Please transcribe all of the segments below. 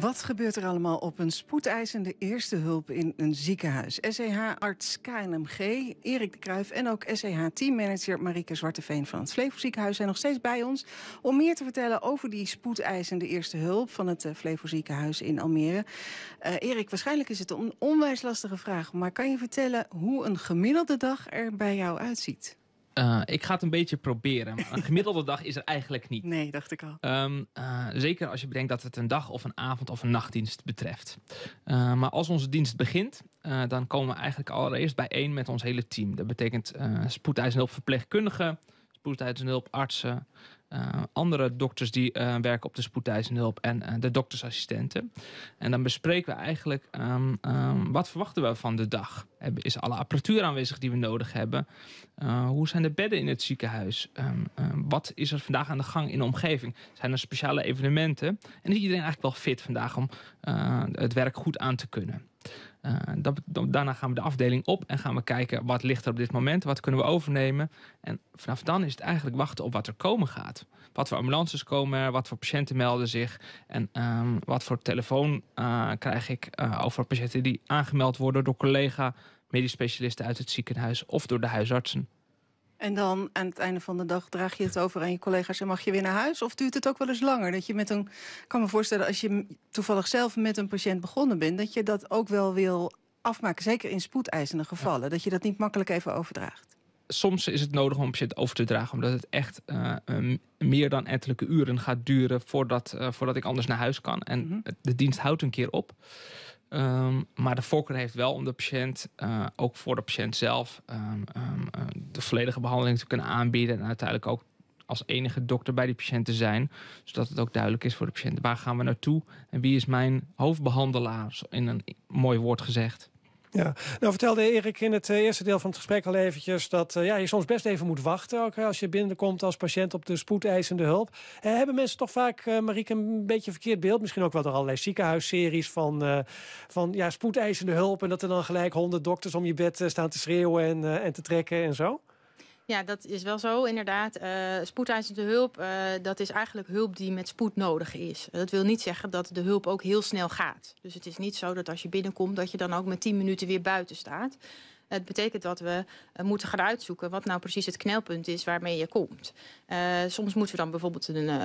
Wat gebeurt er allemaal op een spoedeisende eerste hulp in een ziekenhuis? SEH-arts KNMG, Erik de Kruijf en ook SEH-teammanager Marike Zwarteveen van het Flevo Ziekenhuis zijn nog steeds bij ons om meer te vertellen over die spoedeisende eerste hulp van het Flevo eh, Ziekenhuis in Almere. Uh, Erik, waarschijnlijk is het een onwijs lastige vraag, maar kan je vertellen hoe een gemiddelde dag er bij jou uitziet? Eh, ik ga het een beetje proberen. Maar een gemiddelde dag is er eigenlijk niet. Nee, dacht ik al. Ehm, eh, zeker als je bedenkt dat het een dag of een avond of een nachtdienst betreft. Eh, maar als onze dienst begint, dan komen we eigenlijk allereerst bijeen met ons hele team. Dat betekent spoedeisende hulp hulpverpleegkundigen, spoedeisende en artsen, eh, andere dokters die eh, werken op de spoedeisende hulp en eh, de doktersassistenten. En dan bespreken we eigenlijk ehm, ehm, wat verwachten we van de dag. Is alle apparatuur aanwezig die we nodig hebben? hoe zijn de bedden in het ziekenhuis? Ehm, wat is er vandaag aan de gang in de omgeving? Zijn er speciale evenementen? En is iedereen eigenlijk wel fit vandaag om het werk goed aan te kunnen? Eh, daarna gaan we de afdeling op en gaan we kijken wat ligt er op dit moment, wat kunnen we overnemen. En vanaf dan is het eigenlijk wachten op wat er komen gaat. Wat voor ambulances komen, wat voor patiënten melden zich en ehm, wat voor telefoon eh, krijg ik uh, over patiënten die aangemeld worden door collega, medisch specialisten uit het ziekenhuis of door de huisartsen. En dan aan het einde van de dag draag je het over aan je collega's en mag je weer naar huis? Of duurt het ook wel eens langer? Dat je met een, ik kan me voorstellen, als je toevallig zelf met een patiënt begonnen bent, dat je dat ook wel wil afmaken. Zeker in spoedeisende gevallen, dat je dat niet makkelijk even overdraagt. Soms is het nodig om een patiënt over te dragen, omdat het echt eh, meer dan ettelijke uren gaat duren voordat, eh, voordat ik anders naar huis kan. En mhm. de dienst houdt een keer op. Ehm, maar de voorkeur heeft wel om de patiënt, eh, ook voor de patiënt zelf, ehm, ehm, eh, de volledige behandeling te kunnen aanbieden. En uiteindelijk ook als enige dokter bij die patiënt te zijn. Zodat het ook duidelijk is voor de patiënt. Waar gaan we naartoe? En wie is mijn hoofdbehandelaar? In een mooi woord gezegd. Ja, nou vertelde Erik in het eh, eerste deel van het gesprek al eventjes... dat eh, ja, je soms best even moet wachten, ook als je binnenkomt als patiënt op de spoedeisende hulp. Eh, hebben mensen toch vaak, uh, Marieke, een beetje verkeerd beeld? Misschien ook wel door allerlei ziekenhuisseries van, van ja, spoedeisende hulp... en dat er dan gelijk honderd dokters om je bed staan te schreeuwen en, en te trekken en zo? Ja, dat is wel zo, inderdaad. Uh, spoedeisende hulp, eh, dat is eigenlijk hulp die met spoed nodig is. Dat wil niet zeggen dat de hulp ook heel snel gaat. Dus het is niet zo dat als je binnenkomt, dat je dan ook met 10 minuten weer buiten staat. Het betekent dat we eh, moeten gaan uitzoeken wat nou precies het knelpunt is waarmee je komt. Eh, soms moeten we dan bijvoorbeeld een uh,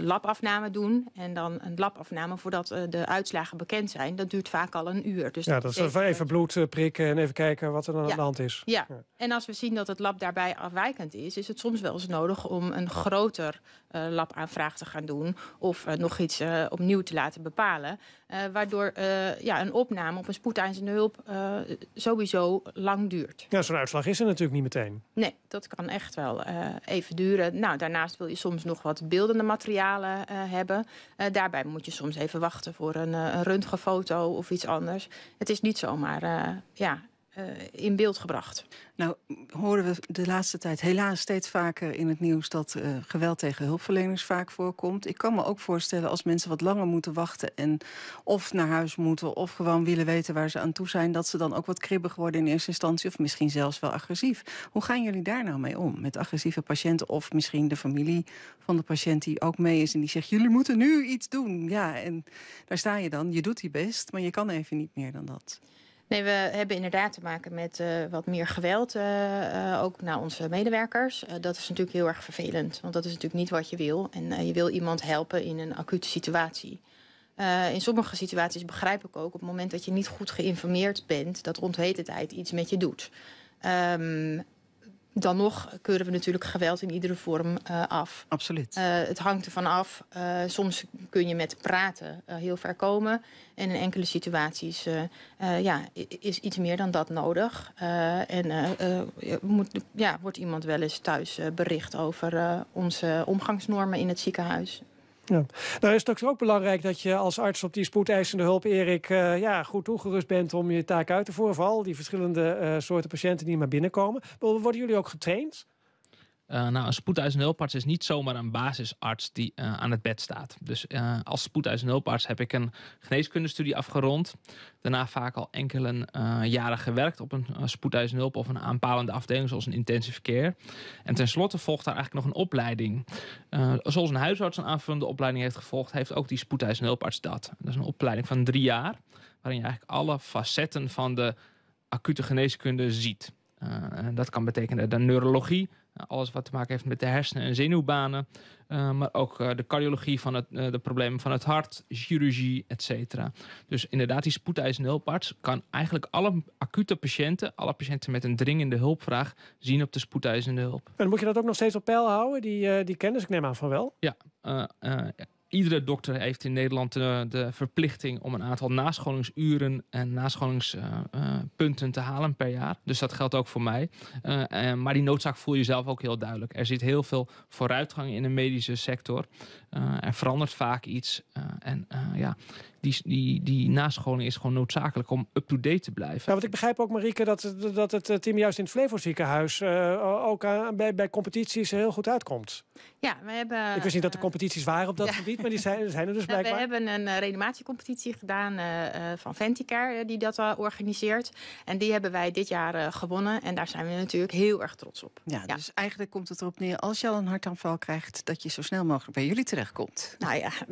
labafname doen. En dan een labafname voordat de uitslagen bekend zijn. Dat duurt vaak al een uur. Dus ja, dat, dat is even bloed prikken en even kijken wat er dan aan de hand is. Ja. ja. en als we zien dat het lab daarbij afwijkend is... is het soms wel eens nodig om een groter labaanvraag te gaan doen. Of nog iets opnieuw te laten bepalen. Eh, waardoor eh, ja, een opname op een spoedeisende hulp eh, sowieso lang duurt. Ja, zo'n uitslag is er natuurlijk niet meteen. Nee, dat kan echt wel even duren. Nou, daarnaast wil je soms nog wat beeldende materialen hebben. daarbij moet je soms even wachten voor een, een röntgenfoto of iets anders. Het is niet zomaar ja, eh, in beeld gebracht? Nou, horen we de laatste tijd helaas steeds vaker in het nieuws dat eh, geweld tegen hulpverleners vaak voorkomt. Ik kan me ook voorstellen als mensen wat langer moeten wachten en of naar huis moeten of gewoon willen weten waar ze aan toe zijn, dat ze dan ook wat kribbig worden in eerste instantie of misschien zelfs wel agressief. Hoe gaan jullie daar nou mee om met agressieve patiënten of misschien de familie van de patiënt die ook mee is en die zegt: jullie moeten nu iets doen. Ja, en daar sta je dan. Je doet je best, maar je kan even niet meer dan dat. Nee, we hebben inderdaad te maken met uh, wat meer geweld, uh, ook naar onze medewerkers. Uh, dat is natuurlijk heel erg vervelend, want dat is natuurlijk niet wat je wil. En je wil iemand helpen in een acute situatie. in sommige situaties begrijp ik ook, op het moment dat je niet goed geïnformeerd bent, dat tijd iets met je doet. Um, dan nog keuren we natuurlijk geweld in iedere vorm eh, af. Absoluut. Eh, het hangt ervan af. Eh, soms kun je met praten heel ver komen. En in enkele situaties ja, is iets meer dan dat nodig. en ja, wordt iemand wel eens thuis bericht over onze omgangsnormen in het ziekenhuis. Ja. Nou is het ook, belangrijk dat je als arts op die spoedeisende hulp, Erik, eh, ja, goed toegerust bent om je taak uit te voeren. Vooral die verschillende eh, soorten patiënten die maar binnenkomen. Worden jullie ook getraind? Uh, nou, een spoedeisende hulparts is niet zomaar een basisarts die eh, aan het bed staat. Dus uh, als spoedeisende hulparts heb ik een geneeskundestudie afgerond. Daarna vaak al enkele jaren gewerkt op een spoedeisende hulp of een aanpalende afdeling, zoals een intensive care. En tenslotte volgt daar eigenlijk nog een opleiding. zoals een huisarts een aanvullende opleiding heeft gevolgd, heeft ook die spoedeisende hulparts dat. Dat is een opleiding van drie jaar, waarin je eigenlijk alle facetten van de acute geneeskunde ziet. dat kan betekenen de neurologie, alles wat te maken heeft met de hersenen en zenuwbanen. Eh, maar ook eh, de cardiologie van het, eh, de problemen van het hart, chirurgie, cetera. Dus inderdaad, die spoedeisende hulparts kan eigenlijk alle acute patiënten, alle patiënten met een dringende hulpvraag, zien op de spoedeisende hulp. En moet je dat ook nog steeds op peil houden, die, die kennis? Ik neem aan van wel. Ja, iedere dokter heeft in Nederland eh, de, verplichting om een aantal nascholingsuren en nascholingspunten eh, eh, te halen per jaar. Dus dat geldt ook voor mij. maar die noodzaak voel je zelf ook heel duidelijk. Er zit heel veel vooruitgang in de medische sector. er verandert vaak iets. en ja, die, die, die nascholing is gewoon noodzakelijk om up-to-date te blijven. Ja, nou, want ik begrijp ook, Marieke, dat, dat het team juist in het Flevo ziekenhuis ook bij, bij competities heel goed uitkomt. Ja, we hebben... Ik wist niet dat er competities waren op dat gebied maar die zijn, zijn er dus blijkbaar. We hebben een eh, reanimatiecompetitie gedaan eh, eh, van Venticare, die dat organiseert. En die hebben wij dit jaar gewonnen. En daar zijn we natuurlijk heel erg trots op. Ja, dus eigenlijk komt het erop neer, als je al een hartaanval krijgt... dat je zo snel mogelijk bij jullie terechtkomt. Nou ja,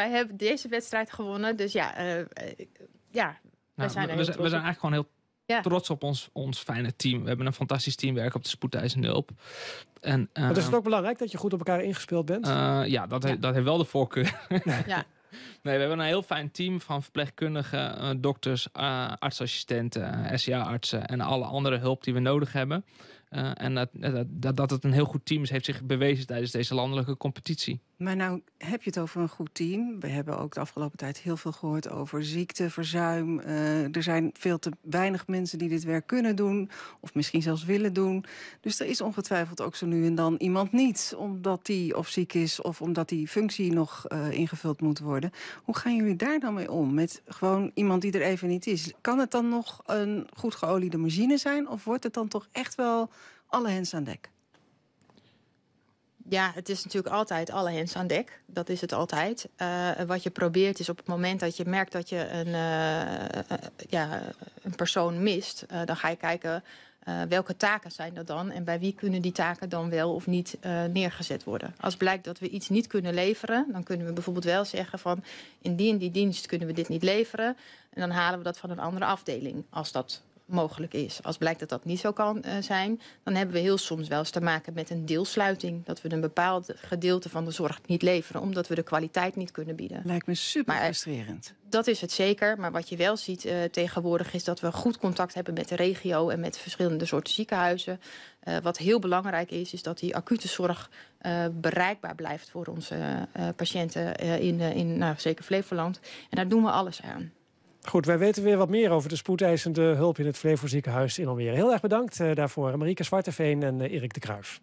wij hebben deze wedstrijd gewonnen. Dus ja, ja we, nou, zijn we zijn eigenlijk gewoon heel trots op ons, ons fijne team. We hebben een fantastisch teamwerk op de spoedeisende hulp. En, is het ehm, ook belangrijk dat je goed op elkaar ingespeeld bent? Eh, ja, dat, dat heeft wel de voorkeur. Ja. Nee, we hebben een heel fijn team van verpleegkundigen, eh, dokters, eh, artsassistenten, SCA-artsen en alle andere hulp die we nodig hebben. en dat, dat, dat het een heel goed team is, heeft zich bewezen tijdens deze landelijke competitie. Maar nou heb je het over een goed team. We hebben ook de afgelopen tijd heel veel gehoord over ziekte, verzuim. Eh, er zijn veel te weinig mensen die dit werk kunnen doen. Of misschien zelfs willen doen. Dus er is ongetwijfeld ook zo nu en dan iemand niet. Omdat die of ziek is of omdat die functie nog eh, ingevuld moet worden. Hoe gaan jullie daar dan mee om? Met gewoon iemand die er even niet is. Kan het dan nog een goed geoliede machine zijn? Of wordt het dan toch echt wel alle hens aan dek? ja, het is natuurlijk altijd alle hens aan dek. Dat is het altijd. Eh, wat je probeert is op het moment dat je merkt dat je een, eh, eh, ja, een persoon mist, dan ga je kijken welke taken zijn dat dan en bij wie kunnen die taken dan wel of niet neergezet worden. Als blijkt dat we iets niet kunnen leveren, dan kunnen we bijvoorbeeld wel zeggen van in die en die dienst kunnen we dit niet leveren en dan halen we dat van een andere afdeling als dat mogelijk is. Als blijkt dat dat niet zo kan eh, zijn, dan hebben we heel soms wel eens te maken met een deelsluiting. Dat we een bepaald gedeelte van de zorg niet leveren, omdat we de kwaliteit niet kunnen bieden. Lijkt me super eh, frustrerend. Dat is het zeker. Maar wat je wel ziet eh, tegenwoordig is dat we goed contact hebben met de regio en met verschillende soorten ziekenhuizen. wat heel belangrijk is, is dat die acute zorg bereikbaar blijft voor onze patiënten in, in nou, zeker Flevoland. En daar doen we alles aan. Goed, wij weten weer wat meer over de spoedeisende hulp in het Flevo ziekenhuis in Almere. Heel erg bedankt eh, daarvoor, Marieke Zwarteveen en eh, Erik de Kruijf.